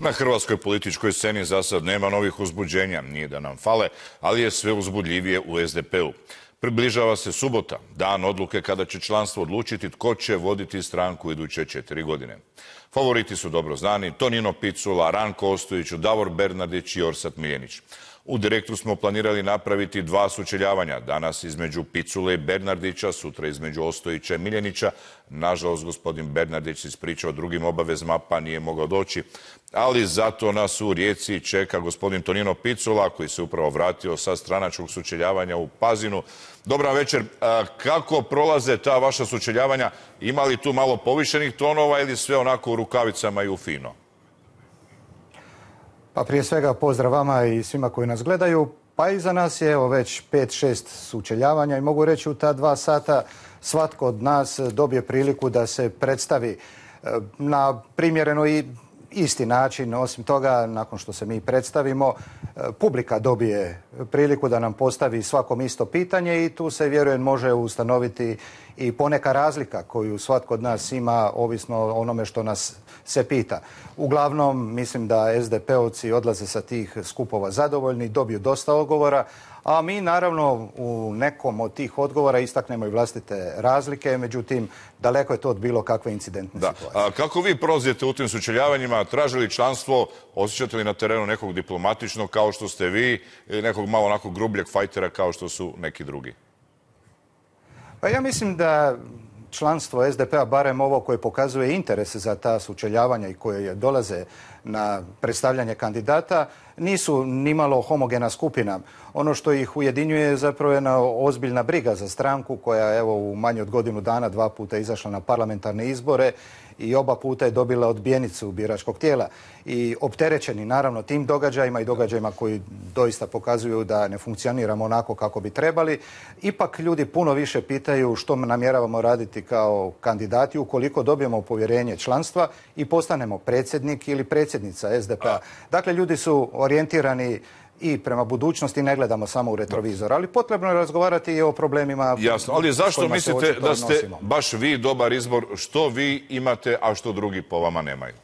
Na hrvatskoj političkoj sceni za sad nema novih uzbuđenja, nije da nam fale, ali je sve uzbudljivije u SDP-u. Približava se subota, dan odluke kada će članstvo odlučiti tko će voditi stranku iduće četiri godine. Favoriti su dobro znani Tonino Picula, Ranko Ostojiću, Davor Bernardić i Orsat Miljenić. U direktu smo planirali napraviti dva sučeljavanja, danas između Picule i Bernardića, sutra između Ostojića i Miljenića. Nažalost, gospodin Bernardić se ispričao drugim obavezma pa nije mogao doći. Ali zato nas u Rijeci čeka gospodin Tonino Picula koji se upravo vratio sa stranačkog sučeljavanja u Pazinu. Dobra večer, e, kako prolaze ta vaša sučeljavanja? Ima li tu malo povišenih tonova ili sve onako u rukavicama i u fino? A pa prije svega pozdrav vama i svima koji nas gledaju. Pa za nas je evo već 5-6 sučeljavanja i mogu reći u ta dva sata svatko od nas dobije priliku da se predstavi e, na primjereno i isti način. Osim toga, nakon što se mi predstavimo, e, publika dobije priliku da nam postavi svakom isto pitanje i tu se, vjerujem, može ustanoviti i poneka razlika koju svatko od nas ima, ovisno o onome što nas se pita. Uglavnom, mislim da SDP-ovci odlaze sa tih skupova zadovoljni, dobiju dosta odgovora, a mi naravno u nekom od tih odgovora istaknemo i vlastite razlike, međutim daleko je to od bilo kakve incidentne da. situacije. A kako vi prozijete u tim sučeljavanjima, tražili članstvo, osjećate li na terenu nekog diplomatičnog kao što ste vi, I nekog malo onako grubljeg fajtera kao što su neki drugi? Pa ja mislim da članstvo SDP-a, barem ovo koje pokazuje interes za ta sučeljavanja i koje dolaze na predstavljanje kandidata, nisu nimalo homogena skupina. Ono što ih ujedinjuje je zapravo jedna ozbiljna briga za stranku koja evo u manje od godinu dana dva puta izašla na parlamentarne izbore i oba puta je dobila odbijenicu biračkog tijela. I opterećeni naravno tim događajima i događajima koji doista pokazuju da ne funkcioniramo onako kako bi trebali, ipak ljudi puno više pitaju što namjeravamo raditi kao kandidati ukoliko dobijemo povjerenje članstva i postanemo predsjednik ili predsjednica SDP-a. Dakle, ljudi su orijentirani i prema budućnosti ne gledamo samo u retrovizor, ali potrebno je razgovarati i o problemima Jasno, ali zašto mislite da ste baš vi dobar izbor što vi imate, a što drugi po vama nemaju?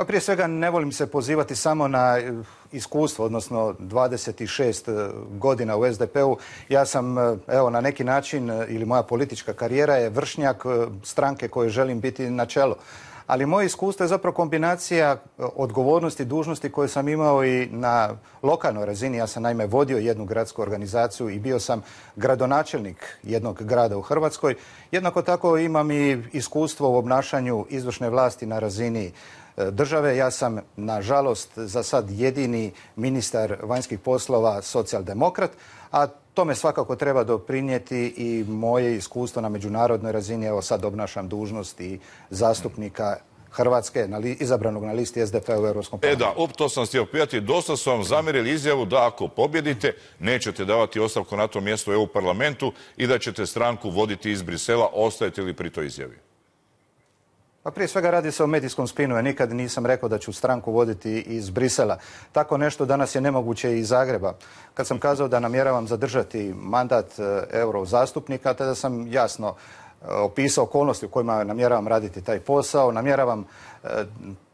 Pa prije svega ne volim se pozivati samo na eh, iskustvo, odnosno 26 eh, godina u SDP-u. Ja sam, eh, evo, na neki način, ili moja politička karijera je vršnjak stranke koje želim biti na čelo ali moje iskustvo je zapravo kombinacija e, odgovornosti, dužnosti koje sam imao i na lokalnoj razini. Ja sam naime vodio jednu gradsku organizaciju i bio sam gradonačelnik jednog grada u Hrvatskoj. Jednako tako imam i iskustvo u obnašanju izvršne vlasti na razini e, države. Ja sam, nažalost, za sad jedini ministar vanjskih poslova socijaldemokrat, a Tome svakako treba doprinijeti i moje iskustvo na međunarodnoj razini. Evo sad obnašam dužnosti zastupnika Hrvatske na li, izabranog na listi SDP p-a u Europskom e parlamentu. E da, up, to sam htio pitati. Dosta su vam zamjerili izjavu da ako pobjedite, nećete davati ostavku na to mjesto u EU parlamentu i da ćete stranku voditi iz Brisela. Ostajete li pri toj izjavi? Pa prije svega radi se o medijskom spinu. Ja nikad nisam rekao da ću stranku voditi iz Brisela. Tako nešto danas je nemoguće i iz Zagreba. Kad sam kazao da namjeravam zadržati mandat e, euro zastupnika, tada sam jasno e, opisao okolnosti u kojima namjeravam raditi taj posao, namjeravam e,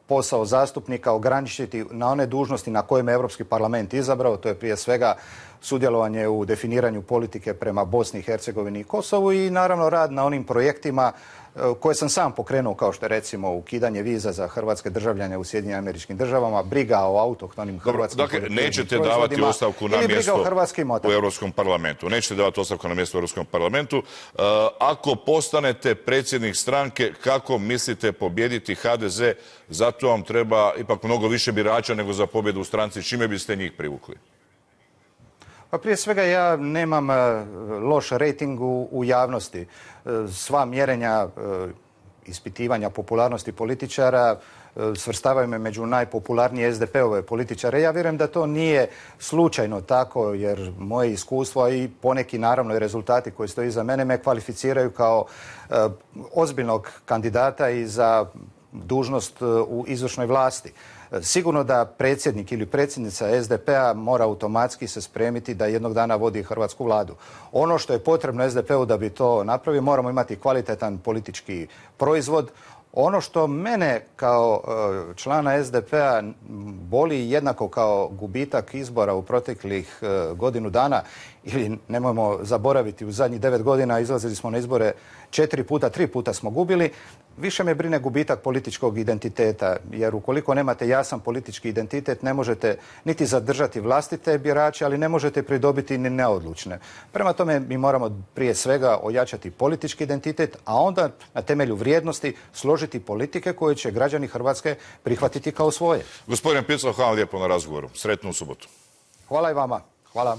posao zastupnika ograničiti na one dužnosti na kojima je Europski parlament izabrao, to je prije svega sudjelovanje u definiranju politike prema Bosni i Hercegovini i Kosovu i naravno rad na onim projektima e, koje sam sam pokrenuo kao što je recimo ukidanje viza za hrvatske državljane u Sjedinjenim američkim državama, briga o autohtonim hrvatskim Dobro, Dakle, nećete davati ostavku na mjesto u Europskom parlamentu. Nećete davati ostavku na mjesto u Europskom parlamentu. E, ako postanete predsjednik stranke, kako mislite pobjediti HDZ? Zato vam treba ipak mnogo više birača nego za pobjedu u stranci. Čime biste njih privukli? Pa prije svega ja nemam e, loš rating u, javnosti. E, sva mjerenja e, ispitivanja popularnosti političara svrstavaju me među najpopularnije SDP-ove političare. Ja vjerujem da to nije slučajno tako jer moje iskustvo i poneki naravno i rezultati koji stoji iza mene me kvalificiraju kao ozbiljnog kandidata i za dužnost u izvršnoj vlasti. Sigurno da predsjednik ili predsjednica SDP-a mora automatski se spremiti da jednog dana vodi hrvatsku vladu. Ono što je potrebno SDP-u da bi to napravio, moramo imati kvalitetan politički proizvod. Ono što mene kao e, člana SDP-a boli jednako kao gubitak izbora u proteklih e, godinu dana ili nemojmo zaboraviti u zadnjih devet godina izlazili smo na izbore četiri puta, tri puta smo gubili, više me brine gubitak političkog identiteta, jer ukoliko nemate jasan politički identitet ne možete niti zadržati vlastite birače, ali ne možete pridobiti ni neodlučne. Prema tome mi moramo prije svega ojačati politički identitet, a onda na temelju vrijednosti složiti politike koje će građani Hrvatske prihvatiti kao svoje. Gospodin Pico, hvala lijepo na razgovoru. Sretnu u subotu. Hvala i vama. Hvala.